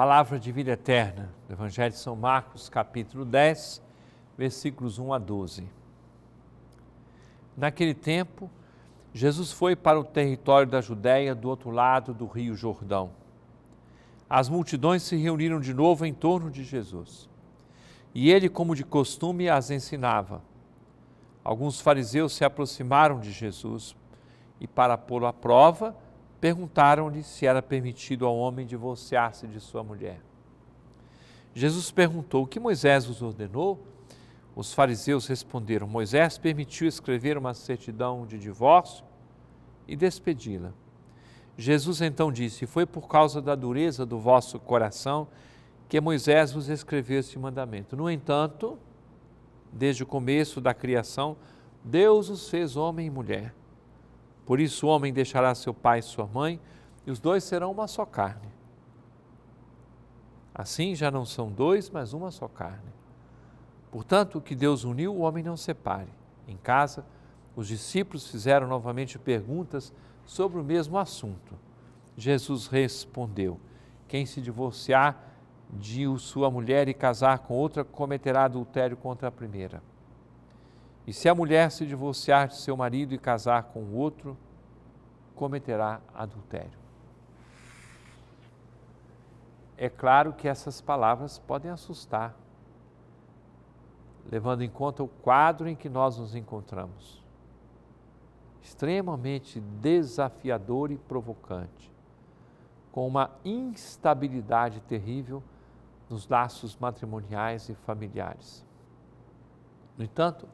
palavra de vida eterna, do Evangelho de São Marcos, capítulo 10, versículos 1 a 12. Naquele tempo, Jesus foi para o território da Judéia, do outro lado do rio Jordão. As multidões se reuniram de novo em torno de Jesus. E ele, como de costume, as ensinava. Alguns fariseus se aproximaram de Jesus e, para pô-lo à prova, perguntaram-lhe se era permitido ao homem divorciar-se de sua mulher. Jesus perguntou: O que Moisés os ordenou? Os fariseus responderam: Moisés permitiu escrever uma certidão de divórcio e despedi-la. Jesus então disse: Foi por causa da dureza do vosso coração que Moisés vos escreveu esse mandamento. No entanto, desde o começo da criação, Deus os fez homem e mulher. Por isso o homem deixará seu pai e sua mãe, e os dois serão uma só carne. Assim já não são dois, mas uma só carne. Portanto, o que Deus uniu, o homem não separe. Em casa, os discípulos fizeram novamente perguntas sobre o mesmo assunto. Jesus respondeu: Quem se divorciar de sua mulher e casar com outra cometerá adultério contra a primeira. E se a mulher se divorciar de seu marido e casar com outro, cometerá adultério. É claro que essas palavras podem assustar, levando em conta o quadro em que nós nos encontramos. Extremamente desafiador e provocante, com uma instabilidade terrível nos laços matrimoniais e familiares. No entanto,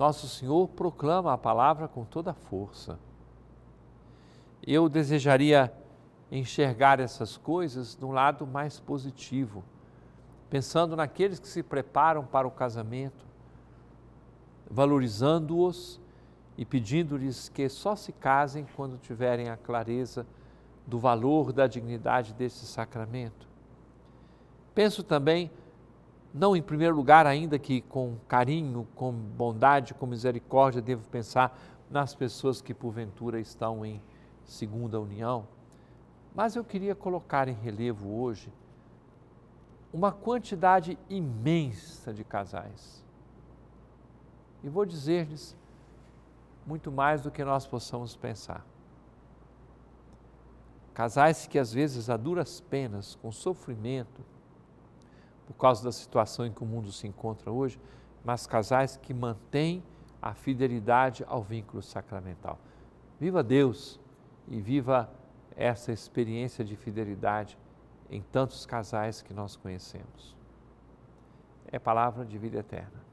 nosso Senhor proclama a palavra com toda a força. Eu desejaria enxergar essas coisas de um lado mais positivo, pensando naqueles que se preparam para o casamento, valorizando-os e pedindo-lhes que só se casem quando tiverem a clareza do valor da dignidade desse sacramento. Penso também não em primeiro lugar, ainda que com carinho, com bondade, com misericórdia, devo pensar nas pessoas que porventura estão em segunda união, mas eu queria colocar em relevo hoje uma quantidade imensa de casais. E vou dizer-lhes muito mais do que nós possamos pensar. Casais que às vezes a duras penas, com sofrimento, por causa da situação em que o mundo se encontra hoje, mas casais que mantêm a fidelidade ao vínculo sacramental. Viva Deus e viva essa experiência de fidelidade em tantos casais que nós conhecemos. É palavra de vida eterna.